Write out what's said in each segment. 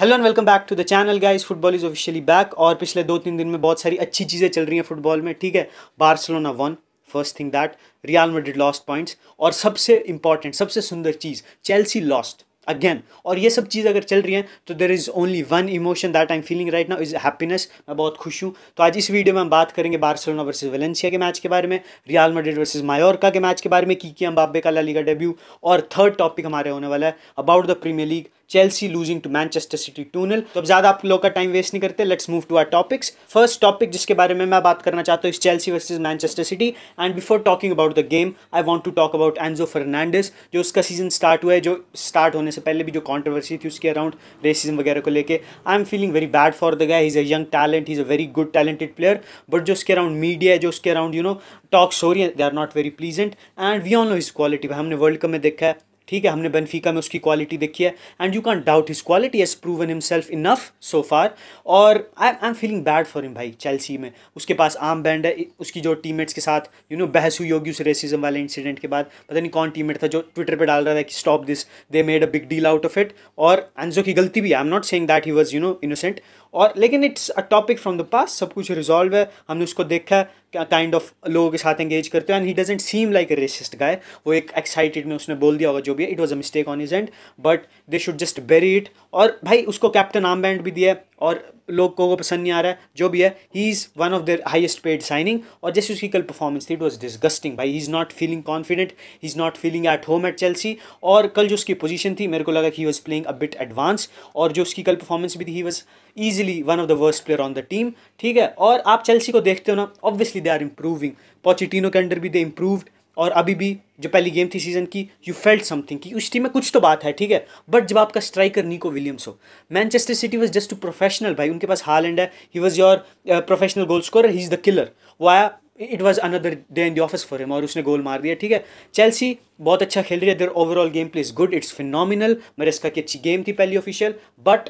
Hello and welcome back to the channel guys football is officially back और पिछले दो तीन दिन में बहुत सारी अच्छी चीज़ें चल रही हैं फुटबॉल में ठीक है Barcelona won first thing that Real Madrid lost points और सबसे इंपॉर्टेंट सबसे सुंदर चीज़ चेल्सी लॉस्ट अगेन और ये सब चीज़ अगर चल रही हैं तो there is only one emotion that I am feeling right now is happiness मैं बहुत खुश हूँ तो आज इस वीडियो में हम बात करेंगे बार्सिलोना वर्सेस वेलेंसिया के मैच के बारे में रियल मेड्रिड वर्सेस मायोरका के मैच के बारे में की कि हम बाबे का लालीगा डेब्यू और थर्ड टॉपिक हमारे होने वाला है about the Premier League Chelsea losing to Manchester City two nil तो अब ज़्यादा आप लोग का टाइम वेस्ट नहीं करते let's move to our topics first topic जिसके बारे में मैं बात करना चाहता हूँ इस Chelsea versus Manchester City and before talking about the game I want to talk about Enzo Fernandez जो उसका सीजन स्टार्ट हुआ है जो स्टार्ट होने से पहले भी जो कॉन्ट्रोवर्सी थी उसके अराउंड रेसिज्म वगैरह को लेकर I am feeling very bad for the guy is a young talent is a very good talented player but जो उसके अराउंड मीडिया है जो उसके अराउंड यू नो टॉक्स हो रही है they are not very pleasant and we all know his quality हमने World Cup में देखा है ठीक है हमने बेनफिका में उसकी क्वालिटी देखी है and you can doubt his quality as proven himself enough so far और I I am feeling bad for him भाई चेल्सी में उसके पास आम बैंड है उसकी जो टीममेट्स के साथ यू नो बहस हुई होगी उस रेसिज्म वाले इंसिडेंट के बाद पता नहीं कौन टीममेट था जो ट्विटर पर डाल रहा था कि stop this they made a big deal out of it और एनजो की गलती भी I am not saying that he was you know innocent और लेकिन it's a topic from the past सब कुछ रिजॉल्व है हमने उसको देखा है काइंड ऑफ लोगों के साथ एंगेज करते हो and he doesn't seem like a racist guy वो एक एक्साइटेड में उसने बोल दिया होगा जो भी है it was a mistake on his and but they should just bury it और भाई उसको कैप्टन आम बैंड भी दिया और लोगों को पसंद नहीं आ रहा है जो भी है he is one of their highest paid signing और जैसे उसकी कल परफॉर्मेंस थी इट वॉज डिस्गस्टिंग भाई he is not feeling confident he is not feeling at home at Chelsea और कल जो उसकी पोजीशन थी मेरे को लगा कि he was playing a bit advance और जो उसकी कल परफॉर्मेंस भी थी he was easily one of the worst player on the team ठीक है और आप चेल्सी को देखते हो ना obviously they are improving Pochettino के अंडर भी दे इम्प्रूव्ड और अभी भी जो पहली गेम थी सीजन की यू फेल्ट समथिंग की उस टीम में कुछ तो बात है ठीक है बट जब आपका स्ट्राइकर निको विलियम्स हो Manchester City was just too professional भाई उनके पास हाल एंड है he was your professional goal score he is the killer वो आया it was another day in the office for him और उसने गोल मार दिया ठीक है चेल्सी बहुत अच्छा खेल रही है there overall game play is good it's phenomenal Maresca की अच्छी गेम थी पहली official but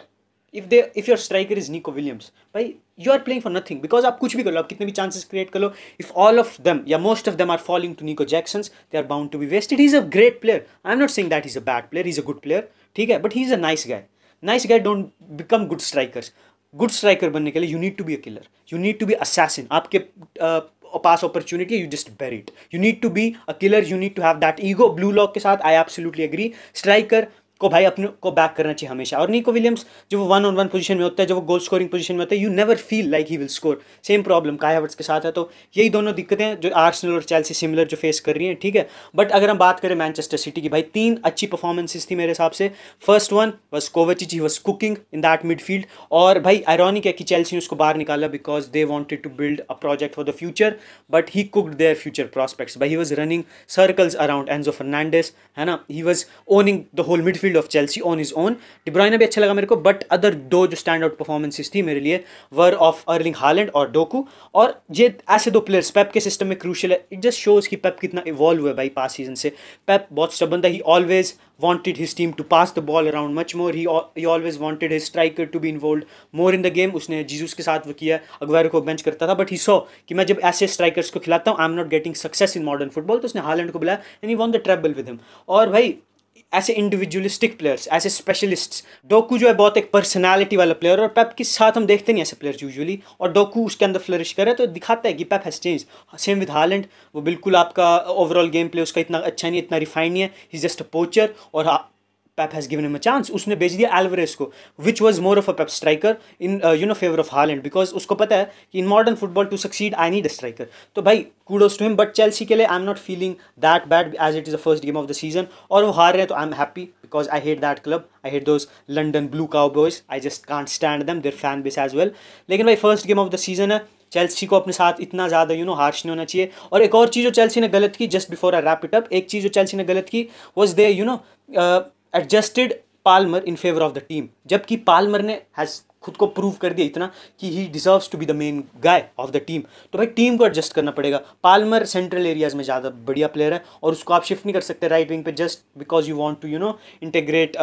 if they if your striker is Nico Williams भाई you are playing for nothing because आप कुछ भी कर लो आप कितने भी चांसेस क्रिएट कर लो इफ ऑल ऑफ दम या most of them are following to Nico Jackson they are bound to be wasted is a great player I am not saying that is a bad player is a good player ठीक है but he is a nice guy nice guy don't become good strikers good striker बनने के लिए you need to be a killer you need to be assassin आपके पास opportunity you just बेर it you need to be a killer you need to have that ego Blue Lock के साथ I absolutely agree striker को भाई अपने को back करना चाहिए हमेशा और निको विलियम्स जो वो वन ऑन वन पोजीशन में होता है जो वो गोल स्कोरिंग पोजीशन में होता है you never feel like he will score same problem Kai के साथ है तो यही दोनों दिक्कतें जो आर्सनल और चैल्सी सिमिलर जो फेस कर रही हैं ठीक है बट अगर हम बात करें मैनचेस्टर सिटी की भाई तीन अच्छी परफॉर्मेंसेज थी मेरे हिसाब से first one was Kovacic he was cooking in that midfield और भाई आयरॉनिक है कि चेल्सी ने उसको बाहर निकाला because they wanted to build a project for the future but he cooked their future prospects भाई he was running circles around Enzo Fernandez है ना he was owning the whole midfield midfield of Chelsea on his own De Bruyne भी अच्छा लगा मेरे को but other दो जो स्टैंड आउट परफॉर्मेंसेज थी मेरे लिए वर ऑफ अर्लिंग हालैंड और डोकू और ये ऐसे दो प्लेयर्स पैप के सिस्टम में क्रूशल है इट जस्ट शोज कि पैप कितना इवॉल्व हुआ है भाई पास सीजन से पैप बहुत स्टबन था he always wanted his team to pass the ball around much more he always wanted wanted his to be involve more in the game उसने Jesus के साथ वो किया अगवारो को बेंच करता था बट ही सो कि मैं जब ऐसे स्ट्राइकर्स को खिलाता हूँ I am not getting success in modern football तो उसने हालैंड को बुलाया and he won the treble with him और भाई ऐसे इंडिविजुअलिस्टिक प्लेयर्स ऐसे स्पेशलिस्ट्स डोकू जो है बहुत एक पर्सनालिटी वाला प्लेयर और पैप के साथ हम देखते नहीं ऐसे प्लेयर्स यूजुअली और डोकू उसके अंदर फ्लरिश करे तो दिखाता है कि Pep has change same with Haaland वो बिल्कुल आपका ओवरऑल गेम प्ले उसका इतना अच्छा नहीं इतना रिफाइंड नहीं है इज जस्ट अ पोचर और Pep has given em a chance उसने भेज दिया एल्वरेज को which was more of a Pep striker in you know favour of Haaland because उसको पता है कि in modern football to succeed I need a striker तो भाई kudos to him but Chelsea के लिए I am not feeling that bad as it is the first game of the season और वो हार रहे हैं तो I am happy because I hate that club I hate those London blue cow boys I just can't stand them their fan base as well लेकिन भाई first game of the season है Chelsea को अपने साथ इतना ज़्यादा you know harsh नहीं होना चाहिए और एक और चीज़ जो चेल्सी ने गलत की just before I wrap it up एक चीज़ जो चेल्सी ने गलत की was they you know adjusted Palmer in favour of the team जबकि पालमर ने हैज़ खुद को प्रूव कर दिया इतना कि he deserves to be the main guy of the team तो भाई टीम को एडजस्ट करना पड़ेगा पालमर सेंट्रल एरियाज में ज़्यादा बढ़िया प्लेयर है और उसको आप शिफ्ट नहीं कर सकते राइट विंग पे just because you want to you know integrate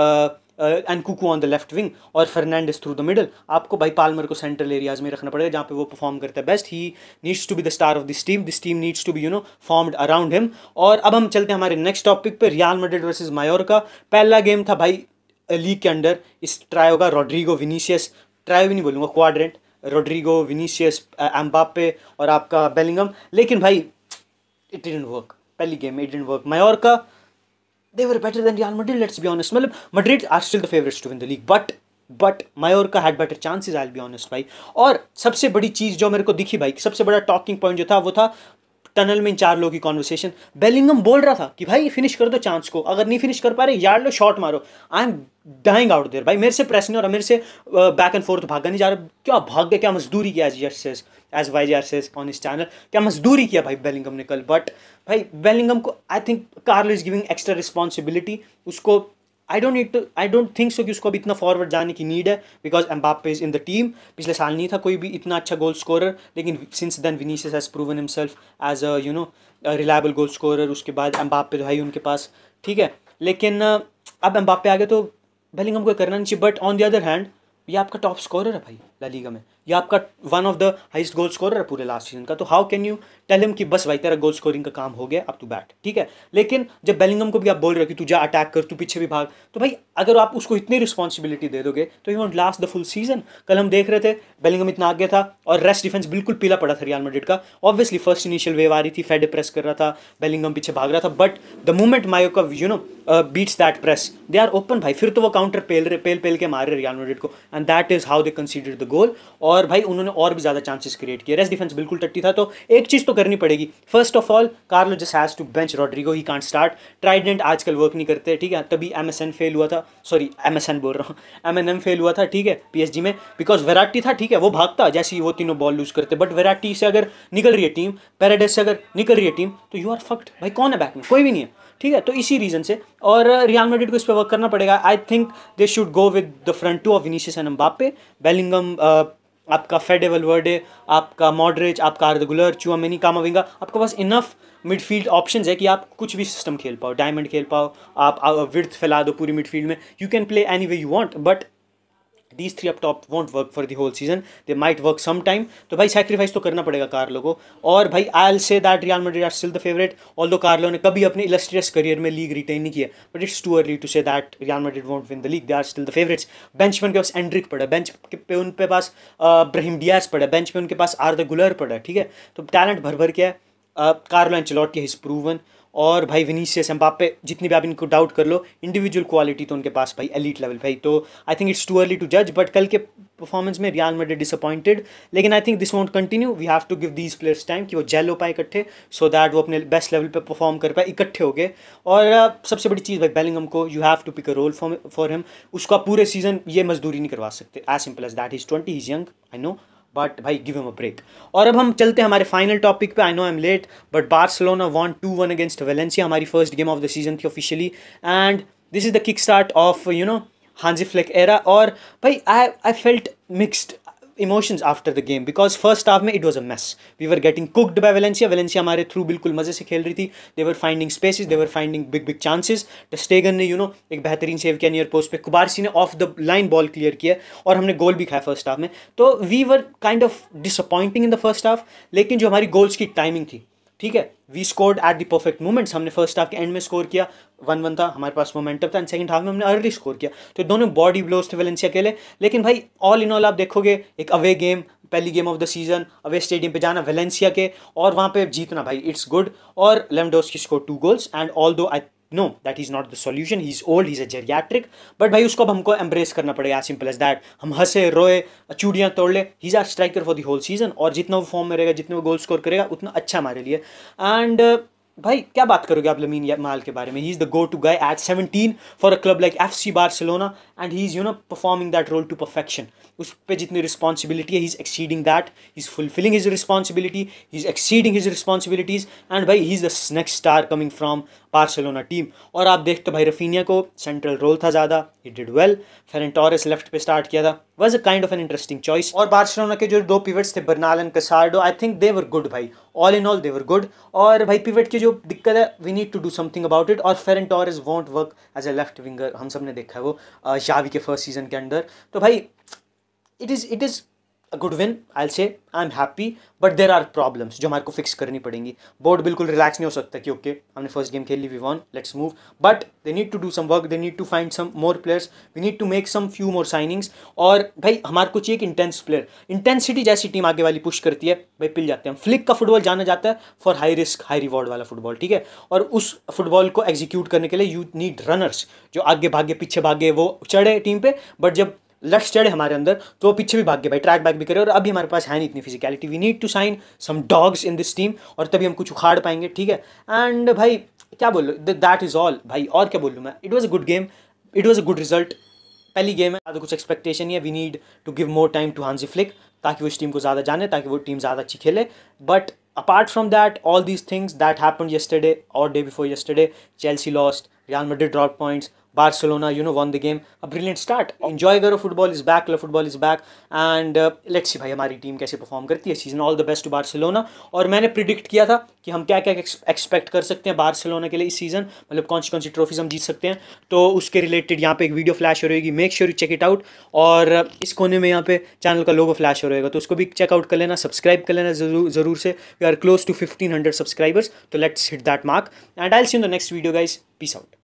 and Cucu on the left wing और फर्नांडिस थ्रू द मिडल आपको भाई पालमर को सेंट्रल एरियाज में रखना पड़ेगा जहाँ पे वो परफॉर्म करता है best he needs to be the star of this team this team needs to be you know formed around him और अब हम चलते हैं हमारे नेक्स्ट टॉपिक पर रियाल मडेड वर्सेज मायोर का पहला गेम था भाई लीग के अंडर इस ट्राई होगा रॉड्रिगो विनीशियस ट्राई भी नहीं बोलूँगा क्वाड्रेंट रोड्रिगो विनीशियस एम्बापे और आपका बेलिंगम लेकिन भाई इट डिडेंट वर्क पहली game it didn't work Mallorca they were better than Real Madrid, let's be honest. Malib, मतलब Madrid are still the favourites to win the league, but but Mallorca had better chances I be honest भाई और सबसे बड़ी चीज़ जो मेरे को दिखी भाई सबसे बड़ा टॉकिंग पॉइंट जो था वो था टनल में इन चार लोगों की कॉन्वर्सेशन बेलिंगम बोल रहा था कि भाई फिनिश कर दो चांस को अगर नहीं फिनिश कर पा रहे यार लो शॉट मारो I am dying out there भाई मेरे से प्रेस नहीं हो रहा मेरे से बैक एंड फोर्थ भागा नहीं जा रहा क्या भाग गया क्या मजदूरी किया as S S Y G R says on इस चैनल क्या मजदूरी किया भाई बेलिंगम ने कल बट भाई बेलिंगम को I think Carlo is giving extra responsibility उसको I don't need to I don't think so कि उसको अब इतना फॉरवर्ड जाने की नीड है बिकॉज बाप इज इन द टीम पिछले साल नहीं था कोई भी इतना अच्छा गोल स्कोरर लेकिन since then Vinicius has proven himself as a you know reliable goal scorer उसके बाद एम बाप पे तो भाई उनके पास ठीक है लेकिन अब एम बाप पे आ गए तो बेलिंगम को करना नहीं चाहिए but on the other hand ये आपका टॉप स्कोरर है भाई ला लीगा में या आपका one of the highest goal score है पूरे लास्ट सीजन का तो how can you tell him कि बस भाई तेरा गोल स्कोरिंग का काम हो गया अब तू बैट ठीक है लेकिन जब बेलिंगम को भी आप बोल रहे हो कि तू जा अटैक कर तू पीछे भी भाग तो भाई अगर आप उसको इतनी रिस्पॉन्सिबिलिटी दे दोगे तो you won't last the full season कल हम देख रहे थे बेलिंगम इतना आगे था और रेस्ट डिफेंस बिल्कुल पीला पड़ा था रियल मेडिट का ऑब्वियसली फर्स्ट इनिशियल वेव आ रही थी फेड प्रेस कर रहा था बेलिंगम पीछे भाग रहा था but the moment Mallorca you know beats that press they are open भाई फिर तो वो काउंटर पेल पेल पेल के मार रहे रियल को and that is how they consider the goal और भाई उन्होंने और भी ज़्यादा चांसेस क्रिएट किए रेस्ट डिफेंस बिल्कुल टट्टी था तो एक चीज़ तो करनी पड़ेगी first of all Carlo just has to bench Rodrygo he can't start trident आजकल वर्क नहीं करते ठीक है तभी एम फेल हुआ था सॉरी एम बोल रहा हूँ एम फेल हुआ था ठीक है पी में बिकॉज वेराटी था ठीक है वो भागता जैसे ही वो तीनों बॉल लूज करते बट वेराटी से अगर निकल रही है टीम पैराडाइस से अगर निकल रही है टीम तो यू आर फक्ट भाई कौन है बैक में कोई भी नहीं है ठीक है तो इसी रीज़न से और रियाल uh, मेडिट को इस पर वर्क करना पड़ेगा I think they should go with the front two of Vinicius and Mbappe Bellingham आपका वर्ड वर्डे आपका मॉडरेज आपका आर्दगुलर काम आवेंगे आपके पास इनफ मिडफील्ड ऑप्शंस है कि आप कुछ भी सिस्टम खेल पाओ डायमंड खेल पाओ आप विर्थ uh, फैला दो पूरी मिडफील्ड में you can play any way you want but these three up top won't work for the whole season they might work some time तो भाई सेक्रीफाइस तो करना पड़ेगा कार्लो को और भाई I'll say that Real Madrid are still the favourite although Carlo ने कभी अपने इलस्ट्रियस करियर में लीग रिटेन नहीं किया but it's too early to say that Real Madrid won't win the league they are still the favourites bench में उनके पास Anrich पड़ा bench पे उनके पास ब्रहिम डियास पड़ा बेंच पे उनके पास आर द गुलर पड़ा ठीक है तो टैलेंट भर भर के है कार्लो एंड चलॉट के हिज प्रूवन और भाई विनीशियस एम्बापे जितनी भी आप इनको डाउट कर लो इंडिविजुअल क्वालिटी तो उनके पास भाई एलिट लेवल भाई तो I think it's too early to जज बट कल के परफॉर्मेंस में रियाल मेडे डिसअपॉइंटेड लेकिन I think this won't continue we have to give these players time कि वो जेल हो पाए इकट्ठे सो दैट वो अपने बेस्ट लेवल परफॉर्म कर पाए इकट्ठे हो गए और सबसे बड़ी चीज़ भाई बेलिंगम को you have to pick a role for him उसका पूरे सीजन ये मजदूरी नहीं करवा सकते as simple as that is twenty is young I know but भाई गिव हिम अ ब्रेक और अब हम चलते हैं हमारे फाइनल टॉपिक पे I know I am late but Barcelona won two one against Valencia हमारी first game of the season थी officially and this is the kick start off you know Hansi Flick era और भाई I I felt mixed emotions after the game because first half में it was a mess we were getting cooked by Valencia Valencia हमारे through बिल्कुल मज़े से खेल रही थी they were finding spaces they were finding big big chances Stegen ने you no एक बेहतरीन सेव किया नियर पोस्ट पे कुबारसी ने off the line ball clear किया और हमने गोल भी खाया फर्स्ट हाफ में तो we were kind of disappointing in the first half लेकिन जो हमारी गोल्स की टाइमिंग थी ठीक है we scored at the perfect moments हमने फर्स्ट हाफ के एंड में स्कोर किया वन वन था हमारे पास मोमेंटम था एंड सेकंड हाफ में हमने अर्ली स्कोर किया तो दोनों बॉडी ब्लोज थे वेलेंसिया के लिए लेकिन भाई ऑल इन ऑल आप देखोगे एक अवे गेम पहली game of the season away stadium पे जाना वेलेंसिया के और वहाँ पे जीतना भाई इट्स गुड और लेमडोस की score two goals and although I know that is not the solution he is old is a geriatric but भाई उसको अब हमको एम्ब्रेस करना पड़ेगा एज सिंपल एज दैट हम हंसे रोए चूड़ियाँ तोड़ ले he is our striker for the whole season और जितना वो फॉर्म में रहेगा जितना वो गोल स्कोर करेगा उतना अच्छा हमारे लिए एंड uh, भाई क्या बात करोगे आप लमीन माल के बारे में he is the go to guy at seventeen for a club like F C Barcelona and he is you know performing that role to perfection उस पर जितनी रिस्पॉन्सिबिलिटी है he is exceeding that he is fulfilling his responsibility he is exceeding his responsibilities and भाई he is the next star coming from Barcelona team और आप देखते भाई Raphinha को सेंट्रल रोल था ज़्यादा he did well Ferran Torres left पे start किया था was a kind of an interesting choice और बार्सिलोना के जो दो पिवट्स थे Bernal and Casado I think they were good भाई all in all they were good और भाई पिवट की जो दिक्कत है we need to do something about it और Ferran Torres won't work as a left winger हम सब ने देखा है वो शावी के फर्स्ट सीजन के अंदर तो भाई it is it is good win I say I am happy but there are problems जो हमारे को फिक्स करनी पड़ेंगी बोर्ड बिल्कुल रिलैक्स नहीं हो सकता कि ओके okay, हमने फर्स्ट गेम खेल ली we won let's move but they need to do some work they need to find some more players we need to make some few more signings और भाई हमारे को चाहिए एक इंटेंस प्लेयर इंटेंसिटी जैसी team आगे वाली पुश करती है भाई पिल जाते हैं फ्लिक का फुटबॉल जाना जाता है for high risk high reward वाला फुटबॉल ठीक है और उस फुटबॉल को एग्जीक्यूट करने के लिए यू नीड रनर्स जो आगे भागे पीछे भागे वो चढ़े टीम पे बट जब लक्ष्य है हमारे अंदर तो वो पीछे भी भाग गए भाई ट्रैक बैक भी करे और अभी हमारे पास है नहीं इतनी physicality we need to sign some dogs in this team और तभी हम कुछ उखाड़ पाएंगे ठीक है एंड भाई क्या बोलो दैट इज़ ऑल भाई और क्या बोलूँ मैं it was a good game it was a good result पहली गेम है ज़्यादा कुछ एक्सपेक्टेशन है we need to give more time to Hansi Flick ताकि वो इस टीम को ज़्यादा जाने ताकि वो टीम ज़्यादा अच्छी खेले but apart from that all these things that happen yesterday और day before yesterday Chelsea lost real madrid drop points Barcelona, you know, won the game. A brilliant start. Enjoy करो football is back, football is back, and uh, let's see भाई हमारी team कैसे perform करती है season all the best to Barcelona और मैंने predict किया था कि हम क्या क्या एक्सपेक्ट कर सकते हैं बार्सिलोना के लिए इस सीज़न मतलब कौन सी कौन सी ट्रॉफीज हम जीत सकते हैं तो उसके रिलेटेड यहाँ पे एक वीडियो फ्लैश हो रहेगी make sure you check it out और uh, इस कोने में यहाँ पे चैनल का लोगो फ्लैश हो रहेगा तो उसको भी चेकआउट कर लेना सब्सक्राइब कर लेना जरूर जरूर से we are close to fifteen hundred subscribers तो let's hit that mark and I see in the next video guys peace out